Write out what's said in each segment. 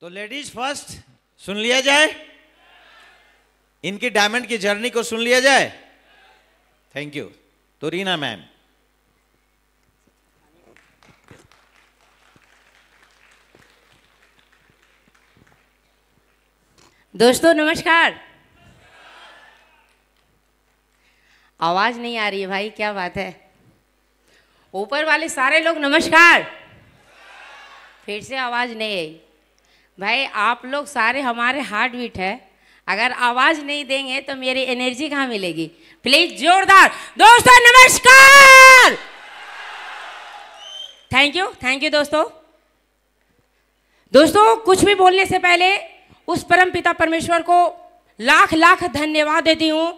तो ladies first सुन लिया जाए इनकी डायमंड की जर्नी को सुन लिया जाए थैंक यू तो रीना मैम दोस्तों नमस्कार आवाज नहीं आ रही है भाई क्या बात है ऊपर वाले सारे लोग नमस्कार फिर से आवाज नहीं आई भाई आप लोग सारे हमारे हार्ट बीट है अगर आवाज नहीं देंगे तो मेरी एनर्जी कहाँ मिलेगी प्लीज जोरदार दोस्तों नमस्कार थैंक यू थैंक यू दोस्तों दोस्तों कुछ भी बोलने से पहले उस परम पिता परमेश्वर को लाख लाख धन्यवाद देती हूँ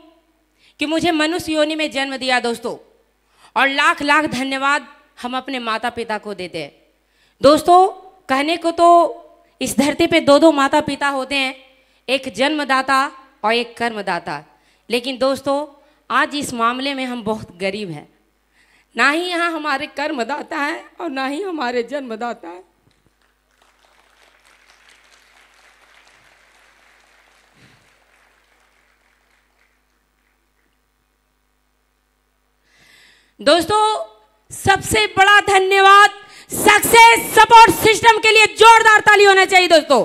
कि मुझे मनुष्य योनि में जन्म दिया दोस्तों और लाख लाख धन्यवाद हम अपने माता पिता को देते हैं दोस्तों कहने को तो इस धरती पे दो दो माता पिता होते हैं एक जन्मदाता और एक कर्मदाता लेकिन दोस्तों आज इस मामले में हम बहुत गरीब हैं ना ही यहाँ हमारे कर्मदाता है और ना ही हमारे जन्मदाता है दोस्तों सबसे बड़ा धन्यवाद सक्सेस सपोर्ट सिस्टम के लिए जोरदार ताली होना चाहिए दोस्तों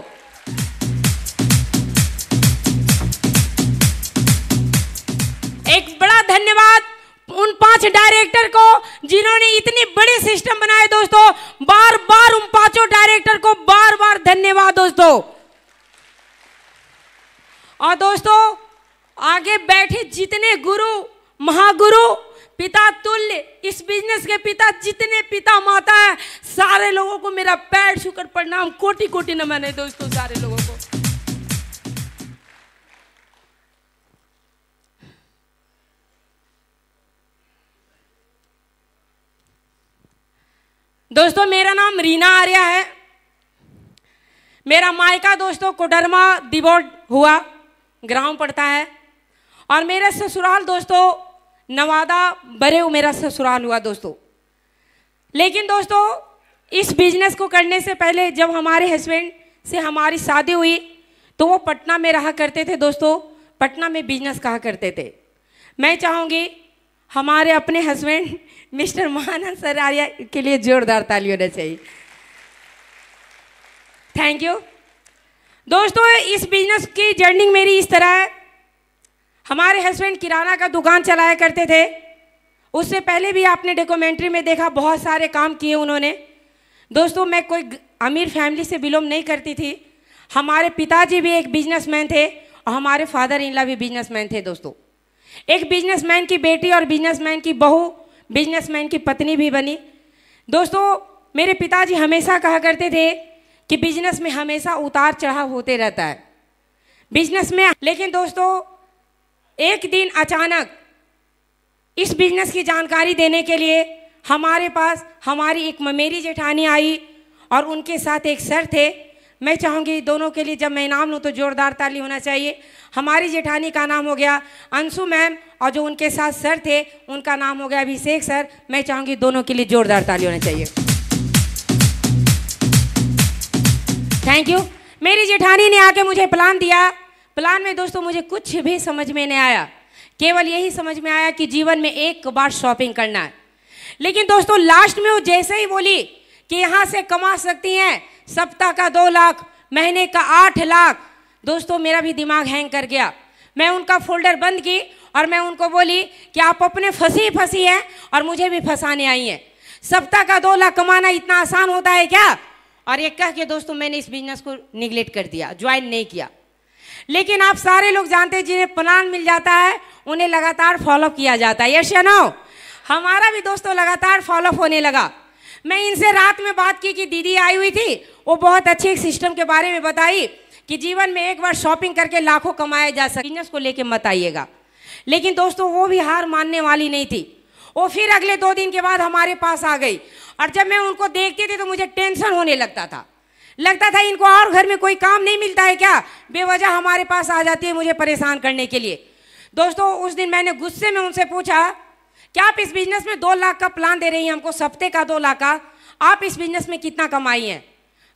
एक बड़ा धन्यवाद उन पांच डायरेक्टर को जिन्होंने इतनी बड़े सिस्टम बनाए दोस्तों बार बार उन पांचों डायरेक्टर को बार बार धन्यवाद दोस्तों और दोस्तों आगे बैठे जितने गुरु महागुरु पिता तुल्य इस बिजनेस के पिता जितने पिता माता है सारे लोगों को मेरा पैर छूकर प्रणाम कोटि कोटि नमन है दोस्तों सारे लोगों को दोस्तों मेरा नाम रीना आर्या है मेरा मायका दोस्तों कोडरमा दिबोड हुआ ग्राम पड़ता है और मेरा ससुराल दोस्तों नवादा बरे मेरा ससुराल हुआ दोस्तों लेकिन दोस्तों इस बिजनेस को करने से पहले जब हमारे हस्बैंड से हमारी शादी हुई तो वो पटना में रहा करते थे दोस्तों पटना में बिजनेस कहा करते थे मैं चाहूँगी हमारे अपने husband mister Mahanand sir Arya के लिए जोरदार ताली होना चाहिए थैंक यू दोस्तों इस बिजनेस की जर्नी मेरी इस तरह है हमारे हस्बैंड किराना का दुकान चलाया करते थे उससे पहले भी आपने डॉक्यूमेंट्री में देखा बहुत सारे काम किए उन्होंने दोस्तों मैं कोई अमीर फैमिली से बिलोंग नहीं करती थी हमारे पिताजी भी एक बिजनेसमैन थे और हमारे फादर इनला भी बिजनेसमैन थे दोस्तों एक बिजनेसमैन की बेटी और बिजनेसमैन की बहू बिजनेसमैन की पत्नी भी बनी दोस्तों मेरे पिताजी हमेशा कहा करते थे कि बिजनेस में हमेशा उतार चढ़ाव होते रहता है बिजनेस में लेकिन दोस्तों एक दिन अचानक इस बिजनेस की जानकारी देने के लिए हमारे पास हमारी एक ममेरी जेठानी आई और उनके साथ एक सर थे मैं चाहूँगी दोनों के लिए जब मैं इनाम लूँ तो ज़ोरदार ताली होना चाहिए हमारी जेठानी का नाम हो गया अंशु मैम और जो उनके साथ सर थे उनका नाम हो गया अभिषेक सर मैं चाहूँगी दोनों के लिए ज़ोरदार ताली होना चाहिए थैंक यू मेरी जेठानी ने आके मुझे प्लान दिया प्लान में दोस्तों मुझे कुछ भी समझ में नहीं आया केवल यही समझ में आया कि जीवन में एक बार शॉपिंग करना है लेकिन दोस्तों लास्ट में वो जैसे ही बोली कि यहां से कमा सकती हैं सप्ताह का दो लाख महीने का आठ लाख दोस्तों मेरा भी दिमाग हैंग कर गया मैं उनका फोल्डर बंद की और मैं उनको बोली कि आप अपने फंसी फंसी हैं और मुझे भी फंसाने आई हैं सप्ताह का दो लाख कमाना इतना आसान होता है क्या और ये कह के दोस्तों मैंने इस बिजनेस को निगलेक्ट कर दिया ज्वाइन नहीं किया लेकिन आप सारे लोग जानते हैं जिन्हें प्लान मिल जाता है उन्हें लगातार फॉलोअप किया जाता है यश हमारा भी दोस्तों लगातार फॉलोअप होने लगा मैं इनसे रात में बात की कि दीदी आई हुई थी वो बहुत अच्छे एक सिस्टम के बारे में बताई कि जीवन में एक बार शॉपिंग करके लाखों कमाया जा सके बिजनेस को लेके मत आइएगा लेकिन दोस्तों वो भी हार मानने वाली नहीं थी वो फिर अगले दो दिन के बाद हमारे पास आ गई और जब मैं उनको देखती थी तो मुझे टेंशन होने लगता था लगता था इनको और घर में कोई काम नहीं मिलता है क्या बेवजह हमारे पास आ जाती है मुझे परेशान करने के लिए दोस्तों उस दिन मैंने गुस्से में उनसे पूछा कि आप इस बिजनेस में दो लाख का प्लान दे रही हैं हमको सप्ते का दो लाख का आप इस बिजनेस में कितना कमाई हैं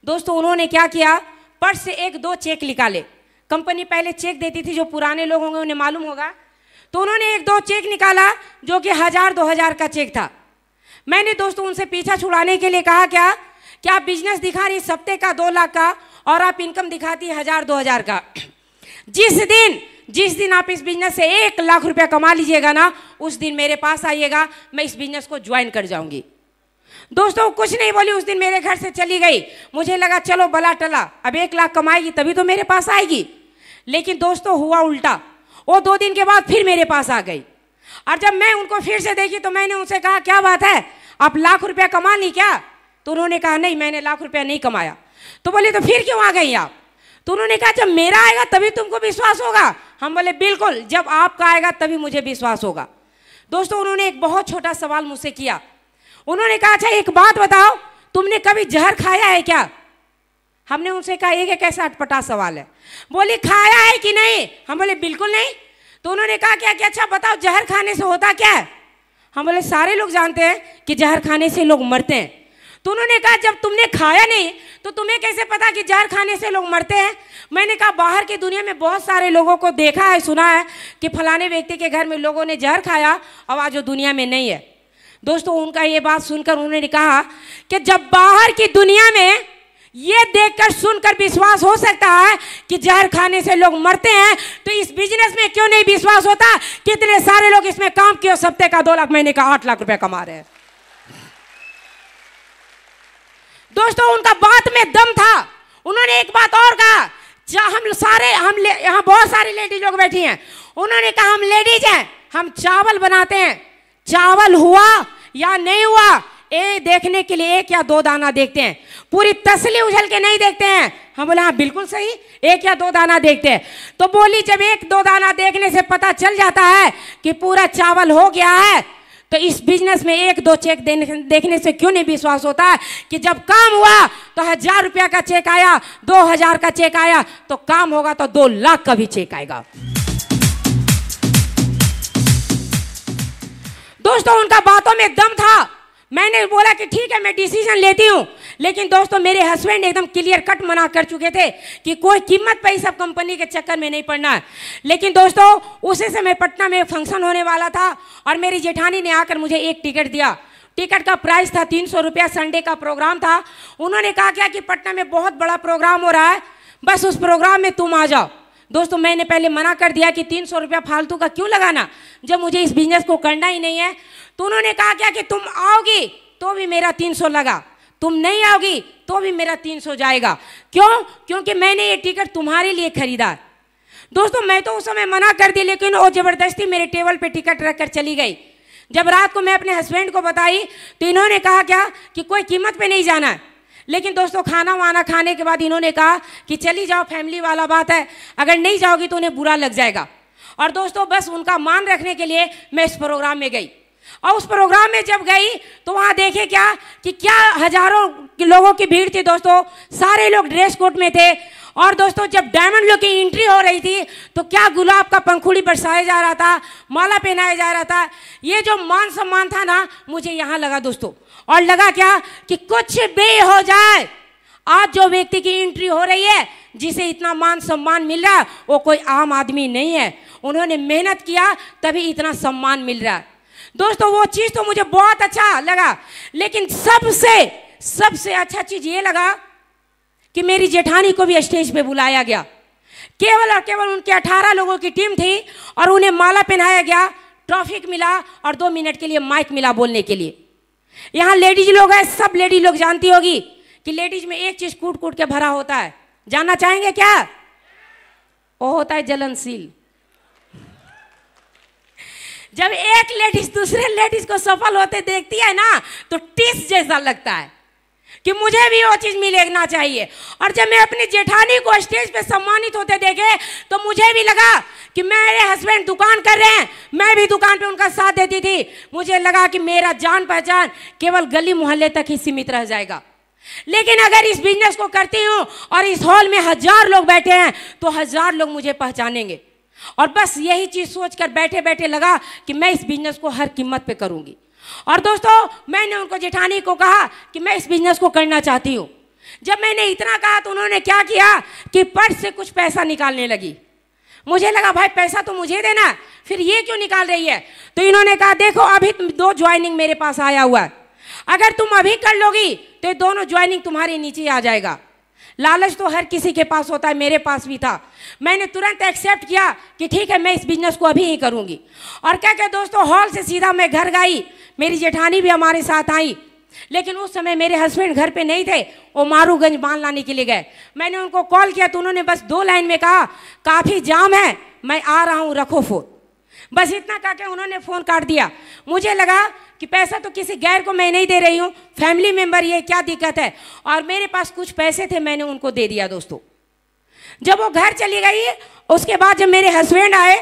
दोस्तों उन्होंने क्या किया पर्स से एक दो चेक निकाले कंपनी पहले चेक देती थी जो पुराने लोग होंगे उन्हें मालूम होगा तो उन्होंने एक दो चेक निकाला जो कि हज़ार दो हज़ार का चेक था मैंने दोस्तों उनसे पीछा छुड़ाने के लिए कहा क्या कि आप बिजनेस दिखा रही सप्ते का दो लाख का और आप इनकम दिखाती है हजार दो हजार का जिस दिन जिस दिन आप इस बिजनेस से एक लाख रुपया कमा लीजिएगा ना उस दिन मेरे पास आइएगा मैं इस बिजनेस को ज्वाइन कर जाऊंगी दोस्तों कुछ नहीं बोली उस दिन मेरे घर से चली गई मुझे लगा चलो बला टला अब एक लाख कमाएगी तभी तो मेरे पास आएगी लेकिन दोस्तों हुआ उल्टा वो दो दिन के बाद फिर मेरे पास आ गई और जब मैं उनको फिर से देखी तो मैंने उनसे कहा क्या बात है आप लाख रुपया कमा ली क्या तो उन्होंने कहा नहीं मैंने लाख रुपया नहीं कमाया तो बोले तो फिर क्यों आ गई आप तो उन्होंने कहा जब मेरा आएगा तभी तुमको विश्वास होगा हम बोले बिल्कुल जब आपका आएगा तभी मुझे विश्वास होगा दोस्तों उन्होंने एक बहुत छोटा सवाल मुझसे किया उन्होंने कहा अच्छा एक बात बताओ तुमने कभी जहर खाया है क्या हमने उनसे कहा एक कैसा अटपटा सवाल है बोले खाया है कि नहीं हम बोले बिल्कुल नहीं तो उन्होंने कहा क्या कि अच्छा बताओ जहर खाने से होता क्या है हम बोले सारे लोग जानते हैं कि जहर खाने से लोग मरते हैं तो उन्होंने कहा जब तुमने खाया नहीं तो तुम्हें कैसे पता कि जहर खाने से लोग मरते हैं मैंने कहा बाहर की दुनिया में बहुत सारे लोगों को देखा है सुना है कि फलाने व्यक्ति के घर में लोगों ने जहर खाया और आज वो दुनिया में नहीं है दोस्तों उनका ये बात सुनकर उन्होंने कहा कि जब बाहर की दुनिया में ये देखकर सुनकर विश्वास हो सकता है कि जहर खाने से लोग मरते हैं तो इस बिजनेस में क्यों नहीं विश्वास होता कितने सारे लोग इसमें काम किए सप्ते का दो लाख महीने का आठ लाख रुपए कमा रहे हैं दोस्तों उनका बात में दम था उन्होंने एक बात और कहा हम सारे हम यहाँ बहुत सारी लेडीज लोग बैठी हैं उन्होंने कहा हम लेडीज हैं हम चावल बनाते हैं चावल हुआ या नहीं हुआ ए देखने के लिए एक या दो दाना देखते हैं पूरी तसली उछल के नहीं देखते हैं हम बोले हाँ बिल्कुल सही एक या दो दाना देखते हैं तो बोली जब एक दो दाना देखने से पता चल जाता है कि पूरा चावल हो गया है तो इस बिजनेस में एक दो चेक देखने से क्यों नहीं विश्वास होता है कि जब काम हुआ तो हजार रुपया का चेक आया दो हजार का चेक आया तो काम होगा तो दो लाख का भी चेक आएगा दोस्तों उनका बातों में दम था मैंने बोला कि ठीक है मैं डिसीजन लेती हूँ लेकिन दोस्तों मेरे हस्बैंड एकदम क्लियर कट मना कर चुके थे कि कोई कीमत पर ही सब कंपनी के चक्कर में नहीं पड़ना है लेकिन दोस्तों उसी समय पटना में फंक्शन होने वाला था और मेरी जेठानी ने आकर मुझे एक टिकट दिया टिकट का प्राइस था तीन सौ रुपया संडे का प्रोग्राम था उन्होंने कहा क्या कि पटना में बहुत बड़ा प्रोग्राम हो रहा है बस उस प्रोग्राम में तुम आ जाओ दोस्तों मैंने पहले मना कर दिया कि तीन सौ रुपया फालतू का क्यों लगाना जब मुझे इस बिजनेस को करना ही नहीं है तो उन्होंने कहा क्या कि तुम आओगी तो भी मेरा तीन सौ लगा तुम नहीं आओगी तो भी मेरा तीन सौ जाएगा क्यों क्योंकि मैंने ये टिकट तुम्हारे लिए खरीदा दोस्तों मैं तो उस समय मना कर दी लेकिन वो ज़बरदस्ती मेरे टेबल पे टिकट रख कर चली गई जब रात को मैं अपने हस्बैंड को बताई तो इन्होंने कहा क्या कि कोई कीमत पे नहीं जाना है लेकिन दोस्तों खाना वाना खाने के बाद इन्होंने कहा कि चली जाओ फैमिली वाला बात है अगर नहीं जाओगी तो उन्हें बुरा लग जाएगा और दोस्तों बस उनका मान रखने के लिए मैं इस प्रोग्राम में गई और उस प्रोग्राम में जब गई तो वहां देखे क्या कि क्या हजारों लोगों की भीड़ थी दोस्तों सारे लोग ड्रेस कोड में थे और दोस्तों जब डायमंड लोग की एंट्री हो रही थी तो क्या गुलाब का पंखुड़ी बरसाया जा रहा था माला पहनाया जा रहा था ये जो मान सम्मान था ना मुझे यहाँ लगा दोस्तों और लगा क्या कि कुछ भी हो जाए आज जो व्यक्ति की एंट्री हो रही है जिसे इतना मान सम्मान मिल रहा वो कोई आम आदमी नहीं है उन्होंने मेहनत किया तभी इतना सम्मान मिल रहा है दोस्तों वो चीज़ तो मुझे बहुत अच्छा लगा लेकिन सबसे सबसे अच्छा चीज़ ये लगा कि मेरी जेठानी को भी स्टेज पे बुलाया गया केवल और केवल उनके 18 लोगों की टीम थी और उन्हें माला पहनाया गया ट्रॉफिक मिला और दो मिनट के लिए माइक मिला बोलने के लिए यहाँ लेडीज लोग हैं सब लेडीज लोग जानती होगी कि लेडीज में एक चीज़ कूट कूट के भरा होता है जानना चाहेंगे क्या वो होता है जलनशील जब एक लेडीज दूसरे लेडीज को सफल होते देखती है ना तो टिस जैसा लगता है कि मुझे भी वो चीज़ मिलेगना चाहिए और जब मैं अपनी जेठानी को स्टेज पे सम्मानित होते देखे तो मुझे भी लगा कि मेरे हस्बैंड दुकान कर रहे हैं मैं भी दुकान पे उनका साथ देती थी मुझे लगा कि मेरा जान पहचान केवल गली मोहल्ले तक ही सीमित रह जाएगा लेकिन अगर इस बिजनेस को करती हूँ और इस हॉल में हजार लोग बैठे हैं तो हजार लोग मुझे पहचानेंगे और बस यही चीज़ सोचकर बैठे बैठे लगा कि मैं इस बिजनेस को हर कीमत पे करूंगी और दोस्तों मैंने उनको जेठानी को कहा कि मैं इस बिजनेस को करना चाहती हूँ जब मैंने इतना कहा तो उन्होंने क्या किया कि पर्स से कुछ पैसा निकालने लगी मुझे लगा भाई पैसा तो मुझे देना फिर ये क्यों निकाल रही है तो इन्होंने कहा देखो अभी दो ज्वाइनिंग मेरे पास आया हुआ है अगर तुम अभी कर लोगी तो ये दोनों ज्वाइनिंग तुम्हारे नीचे आ जाएगा लालच तो हर किसी के पास होता है मेरे पास भी था मैंने तुरंत एक्सेप्ट किया कि ठीक है मैं इस बिजनेस को अभी ही करूँगी और क्या क्या दोस्तों हॉल से सीधा मैं घर गई मेरी जेठानी भी हमारे साथ आई लेकिन उस समय मेरे हस्बैंड घर पे नहीं थे वो मारूगंज बांध लाने के लिए गए मैंने उनको कॉल किया तो उन्होंने बस दो लाइन में कहा काफ़ी जाम है मैं आ रहा हूँ रखो फ़ोन बस इतना कह के उन्होंने फ़ोन काट दिया मुझे लगा कि पैसा तो किसी गैर को मैं नहीं दे रही हूँ फैमिली मेम्बर ये क्या दिक्कत है और मेरे पास कुछ पैसे थे मैंने उनको दे दिया दोस्तों जब वो घर चली गई उसके बाद जब मेरे हस्बैंड आए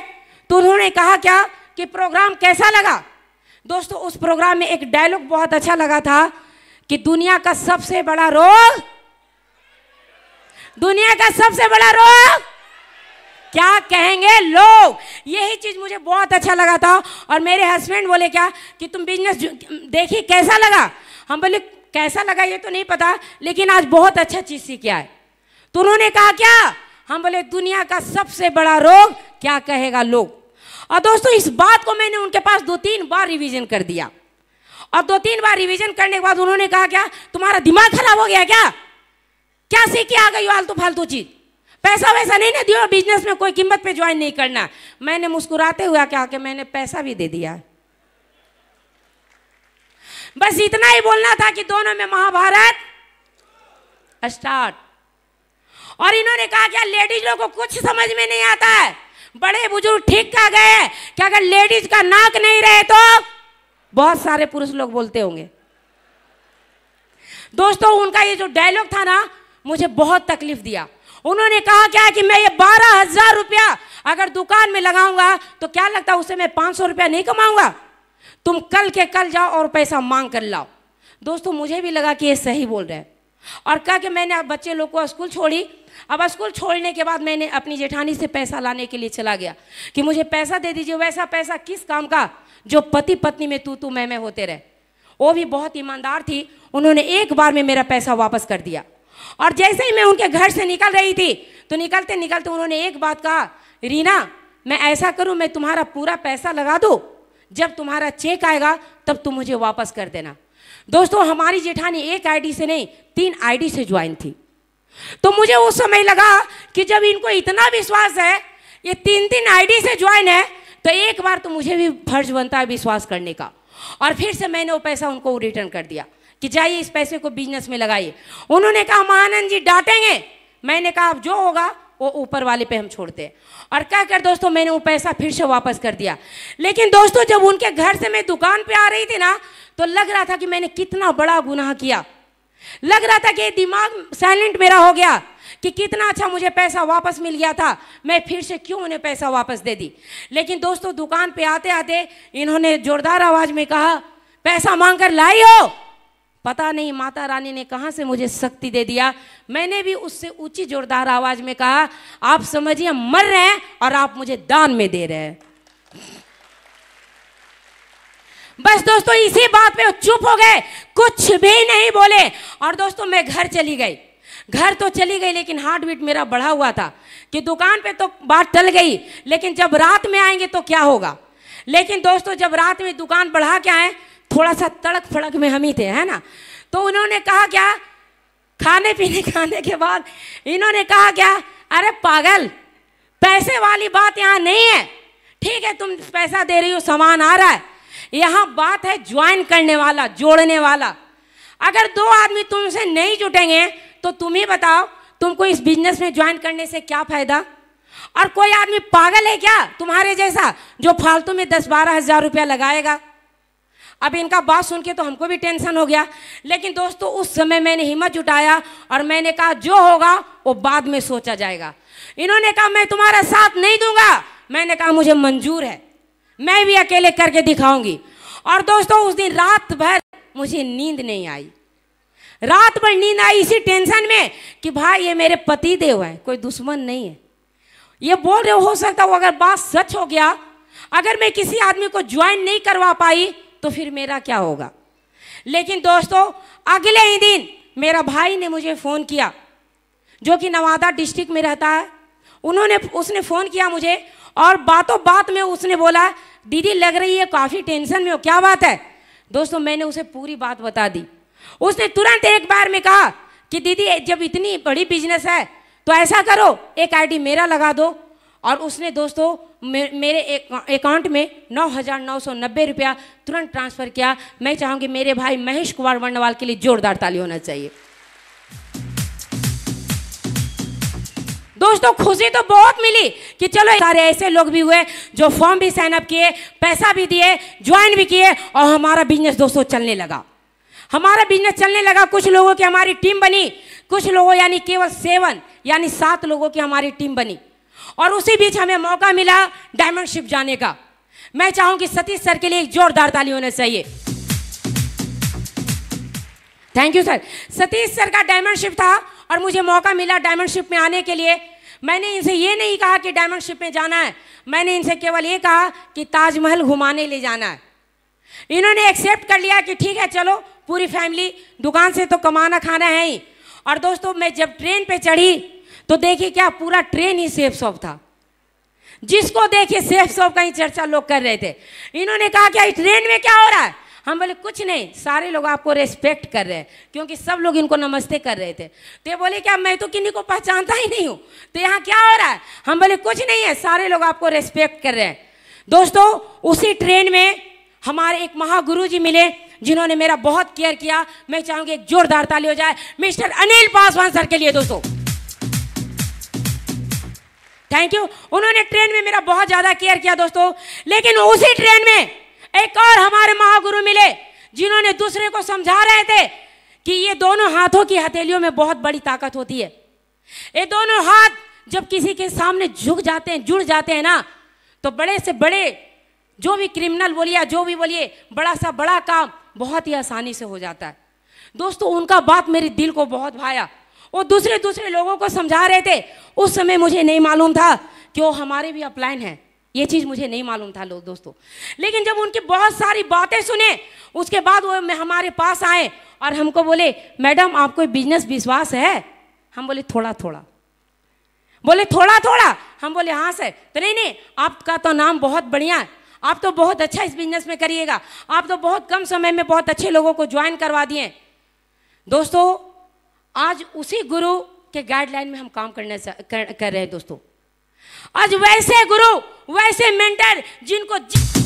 तो उन्होंने कहा क्या कि प्रोग्राम कैसा लगा दोस्तों उस प्रोग्राम में एक डायलॉग बहुत अच्छा लगा था कि दुनिया का सबसे बड़ा रोग दुनिया का सबसे बड़ा रोग क्या कहेंगे लोग यही चीज़ मुझे बहुत अच्छा लगा था और मेरे हस्बैंड बोले क्या कि तुम बिजनेस देखिए कैसा लगा हम बोले कैसा लगा ये तो नहीं पता लेकिन आज बहुत अच्छा चीज़ सीख है तो उन्होंने कहा क्या हम बोले दुनिया का सबसे बड़ा रोग क्या कहेगा लोग और दोस्तों इस बात को मैंने उनके पास दो तीन बार रिवीजन कर दिया और दो तीन बार रिवीजन करने के बाद उन्होंने कहा क्या तुम्हारा दिमाग खराब हो गया क्या क्या सीखी आ गई फालतू फालतू चीज़ पैसा वैसा नहीं ना दियो बिजनेस में कोई कीमत पे ज्वाइन नहीं करना मैंने मुस्कुराते हुए क्या कि मैंने पैसा भी दे दिया बस इतना ही बोलना था कि दोनों में महाभारत स्टार्ट और इन्होंने कहा क्या लेडीज लोग को कुछ समझ में नहीं आता है बड़े बुजुर्ग ठीक कह गए कि अगर लेडीज का नाक नहीं रहे तो बहुत सारे पुरुष लोग बोलते होंगे दोस्तों उनका ये जो डायलॉग था ना मुझे बहुत तकलीफ दिया उन्होंने कहा क्या कि मैं ये बारह हजार रुपया अगर दुकान में लगाऊंगा तो क्या लगता है उसे मैं पाँच सौ रुपया नहीं कमाऊंगा तुम कल के कल जाओ और पैसा मांग कर लाओ दोस्तों मुझे भी लगा कि ये सही बोल रहे हैं और कहा कि मैंने अब बच्चे लोग को स्कूल छोड़ी अब स्कूल छोड़ने के बाद मैंने अपनी जेठानी से पैसा लाने के लिए चला गया कि मुझे पैसा दे दीजिए वैसा पैसा किस काम का जो पति पत्नी में तू तू मैं मैं होते रहे वो भी बहुत ईमानदार थी उन्होंने एक बार में मेरा पैसा वापस कर दिया और जैसे ही मैं उनके घर से निकल रही थी तो निकलते निकलते उन्होंने एक बात कहा रीना मैं ऐसा करूं मैं तुम्हारा पूरा पैसा लगा दूं जब तुम्हारा चेक आएगा तब तुम मुझे वापस कर देना दोस्तों हमारी जेठानी एक आईडी से नहीं तीन आईडी से ज्वाइन थी तो मुझे उस समय लगा कि जब इनको इतना विश्वास है ये तीन तीन आईडी से ज्वाइन है तो एक बार तो मुझे भी फर्ज बनता है विश्वास करने का और फिर से मैंने वो पैसा उनको रिटर्न कर दिया कि जाइए इस पैसे को बिजनेस में लगाइए उन्होंने कहा महानंद जी डांटेंगे मैंने कहा अब जो होगा वो ऊपर वाले पे हम छोड़ते हैं और क्या कर दोस्तों मैंने वो पैसा फिर से वापस कर दिया लेकिन दोस्तों जब उनके घर से मैं दुकान पे आ रही थी ना तो लग रहा था कि मैंने कितना बड़ा गुनाह किया लग रहा था कि दिमाग साइलेंट मेरा हो गया कि कितना अच्छा मुझे पैसा वापस मिल गया था मैं फिर से क्यों उन्हें पैसा वापस दे दी लेकिन दोस्तों दुकान पे आते आते इन्होंने जोरदार आवाज में कहा पैसा मांग कर लाई हो पता नहीं माता रानी ने कहाँ से मुझे शक्ति दे दिया मैंने भी उससे ऊंची जोरदार आवाज में कहा आप समझिए मर रहे हैं और आप मुझे दान में दे रहे हैं बस दोस्तों इसी बात पे चुप हो गए कुछ भी नहीं बोले और दोस्तों मैं घर चली गई घर तो चली गई लेकिन हार्ट बीट मेरा बढ़ा हुआ था कि दुकान पे तो बात टल गई लेकिन जब रात में आएंगे तो क्या होगा लेकिन दोस्तों जब रात में दुकान बढ़ा के आए थोड़ा सा तड़क फड़क में हम ही थे है ना तो उन्होंने कहा क्या खाने पीने खाने के बाद इन्होंने कहा क्या अरे पागल पैसे वाली बात यहाँ नहीं है ठीक है तुम पैसा दे रही हो सामान आ रहा है यहाँ बात है ज्वाइन करने वाला जोड़ने वाला अगर दो आदमी तुमसे नहीं जुटेंगे तो तुम ही बताओ तुमको इस बिजनेस में ज्वाइन करने से क्या फायदा और कोई आदमी पागल है क्या तुम्हारे जैसा जो फालतू में दस बारह हजार रुपया लगाएगा अब इनका बात सुन के तो हमको भी टेंशन हो गया लेकिन दोस्तों उस समय मैंने हिम्मत जुटाया और मैंने कहा जो होगा वो बाद में सोचा जाएगा इन्होंने कहा मैं तुम्हारा साथ नहीं दूंगा मैंने कहा मुझे मंजूर है मैं भी अकेले करके दिखाऊंगी और दोस्तों उस दिन रात भर मुझे नींद नहीं आई रात भर नींद आई इसी टेंशन में कि भाई ये मेरे पति देव है कोई दुश्मन नहीं है ये बोल रहे हो सकता वो अगर बात सच हो गया अगर मैं किसी आदमी को ज्वाइन नहीं करवा पाई तो फिर मेरा क्या होगा लेकिन दोस्तों अगले ही दिन मेरा भाई ने मुझे फ़ोन किया जो कि नवादा डिस्ट्रिक्ट में रहता है उन्होंने उसने फ़ोन किया मुझे और बातों बात में उसने बोला दीदी लग रही है काफ़ी टेंशन में हो क्या बात है दोस्तों मैंने उसे पूरी बात बता दी उसने तुरंत एक बार में कहा कि दीदी जब इतनी बड़ी बिजनेस है तो ऐसा करो एक आईडी मेरा लगा दो और उसने दोस्तों मे, मेरे अकाउंट में नौ हज़ार नौ सौ नब्बे रुपया तुरंत ट्रांसफ़र किया मैं चाहूँगी मेरे भाई महेश कुमार वर्णवाल के लिए ज़ोरदार ताली होना चाहिए दोस्तों खुशी तो बहुत मिली कि चलो सारे ऐसे लोग भी हुए जो फॉर्म भी साइन अप किए पैसा भी दिए ज्वाइन भी किए और हमारा बिजनेस दोस्तों चलने लगा हमारा बिजनेस चलने लगा कुछ लोगों की हमारी टीम बनी कुछ लोगों यानी केवल सेवन यानी सात लोगों की हमारी टीम बनी और उसी बीच हमें मौका मिला डायमंड शिप जाने का मैं चाहूंगी सतीश सर के लिए एक जोरदार ताली होना चाहिए thank you sir Satish sir का डायमंड शिप था और मुझे मौका मिला डायमंड शिप में आने के लिए मैंने इनसे ये नहीं कहा कि डायमंड शिप में जाना है मैंने इनसे केवल ये कहा कि ताजमहल घुमाने ले जाना है इन्होंने एक्सेप्ट कर लिया कि ठीक है चलो पूरी फैमिली दुकान से तो कमाना खाना है ही और दोस्तों मैं जब ट्रेन पे चढ़ी तो देखिए क्या पूरा ट्रेन ही सेफ सॉफ था जिसको देखिए सेफ सॉफ का ही चर्चा लोग कर रहे थे इन्होंने कहा क्या ट्रेन में क्या हो रहा है हम बोले कुछ नहीं सारे लोग आपको रेस्पेक्ट कर रहे हैं क्योंकि सब लोग इनको नमस्ते कर रहे थे तो ये बोले क्या मैं तो किन्हीं को पहचानता ही नहीं हूँ तो यहाँ क्या हो रहा है हम बोले कुछ नहीं है सारे लोग आपको रेस्पेक्ट कर रहे हैं दोस्तों उसी ट्रेन में हमारे एक महागुरु जी मिले जिन्होंने मेरा बहुत केयर किया मैं चाहूँगी एक जोरदार ताली हो जाए मिस्टर अनिल पासवान सर के लिए दोस्तों थैंक यू उन्होंने ट्रेन में मेरा बहुत ज़्यादा केयर किया दोस्तों लेकिन उसी ट्रेन में एक और हमारे महागुरु मिले जिन्होंने दूसरे को समझा रहे थे कि ये दोनों हाथों की हथेलियों में बहुत बड़ी ताकत होती है ये दोनों हाथ जब किसी के सामने झुक जाते हैं जुड़ जाते हैं ना तो बड़े से बड़े जो भी क्रिमिनल बोलिए जो भी बोलिए बड़ा सा बड़ा काम बहुत ही आसानी से हो जाता है दोस्तों उनका बात मेरे दिल को बहुत भाया वो दूसरे दूसरे लोगों को समझा रहे थे उस समय मुझे नहीं मालूम था कि वो हमारे भी अपलाइन है ये चीज़ मुझे नहीं मालूम था लोग दोस्तों लेकिन जब उनकी बहुत सारी बातें सुने उसके बाद वो हमारे पास आए और हमको बोले मैडम आपको बिजनेस विश्वास है हम बोले थोड़ा थोड़ा बोले थोड़ा थोड़ा हम बोले हाँ सर तो नहीं नहीं आपका तो नाम बहुत बढ़िया है आप तो बहुत अच्छा इस बिजनेस में करिएगा आप तो बहुत कम समय में बहुत अच्छे लोगों को ज्वाइन करवा दिए दोस्तों आज उसी गुरु के गाइडलाइन में हम काम करने कर, कर रहे हैं दोस्तों आज वैसे गुरु वैसे मेंटर जिनको जि...